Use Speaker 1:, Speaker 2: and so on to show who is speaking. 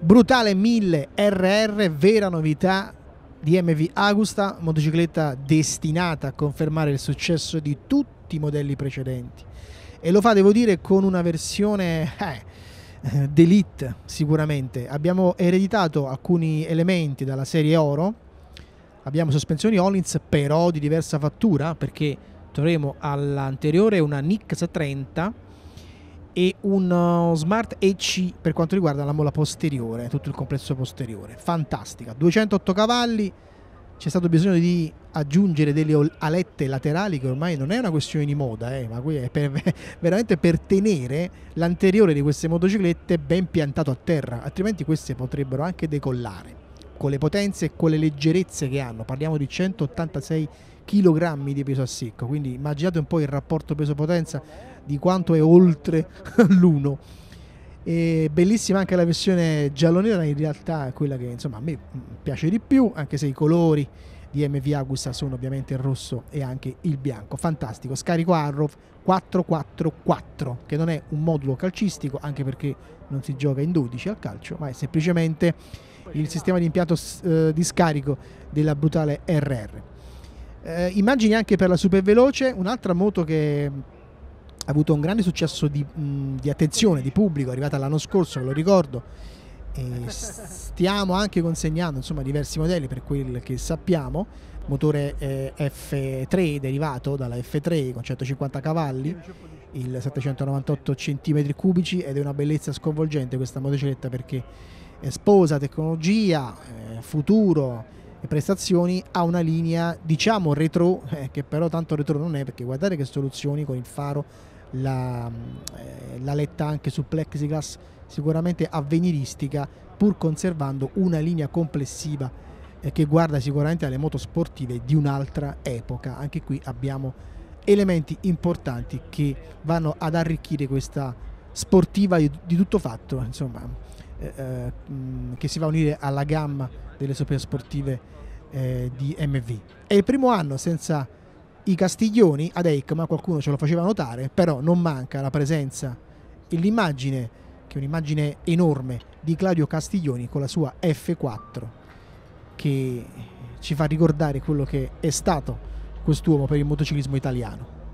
Speaker 1: Brutale 1000 RR, vera novità di MV Agusta, motocicletta destinata a confermare il successo di tutti i modelli precedenti. E lo fa, devo dire, con una versione eh, d'elite sicuramente. Abbiamo ereditato alcuni elementi dalla serie Oro, abbiamo sospensioni Hollins però di diversa fattura perché troveremo all'anteriore una Nix 30 e uno uh, Smart EC per quanto riguarda la mola posteriore, tutto il complesso posteriore. Fantastica, 208 cavalli, c'è stato bisogno di aggiungere delle alette laterali che ormai non è una questione di moda, eh, ma qui è per, veramente per tenere l'anteriore di queste motociclette ben piantato a terra, altrimenti queste potrebbero anche decollare con le potenze e con le leggerezze che hanno, parliamo di 186 kg di peso a secco, quindi immaginate un po' il rapporto peso-potenza di quanto è oltre l'uno. E bellissima anche la versione giallo-nera, in realtà è quella che insomma a me piace di più, anche se i colori di MV Agusta sono ovviamente il rosso e anche il bianco. Fantastico, scarico Arrow 444, che non è un modulo calcistico, anche perché non si gioca in 12 al calcio, ma è semplicemente il sistema di impianto eh, di scarico della brutale RR. Eh, immagini anche per la super veloce, un'altra moto che ha avuto un grande successo di, mh, di attenzione di pubblico, arrivata l'anno scorso, ve lo ricordo, stiamo anche consegnando insomma, diversi modelli per quel che sappiamo motore eh, F3 derivato dalla F3 con 150 cavalli il 798 cm3 ed è una bellezza sconvolgente questa motocicletta perché eh, sposa tecnologia eh, futuro e prestazioni a una linea diciamo retro eh, che però tanto retro non è perché guardate che soluzioni con il faro la, eh, la letta anche su plexiglass sicuramente avveniristica pur conservando una linea complessiva eh, che guarda sicuramente alle moto sportive di un'altra epoca. Anche qui abbiamo elementi importanti che vanno ad arricchire questa sportiva di, tutto fatto, insomma, eh, eh, che si va a unire alla gamma delle super sportive eh, di MV. È il primo anno senza i Castiglioni ad Eichmann, qualcuno ce lo faceva notare, però non manca la presenza e l'immagine, che è un'immagine enorme, di Claudio Castiglioni con la sua F4, che ci fa ricordare quello che è stato quest'uomo per il motociclismo italiano.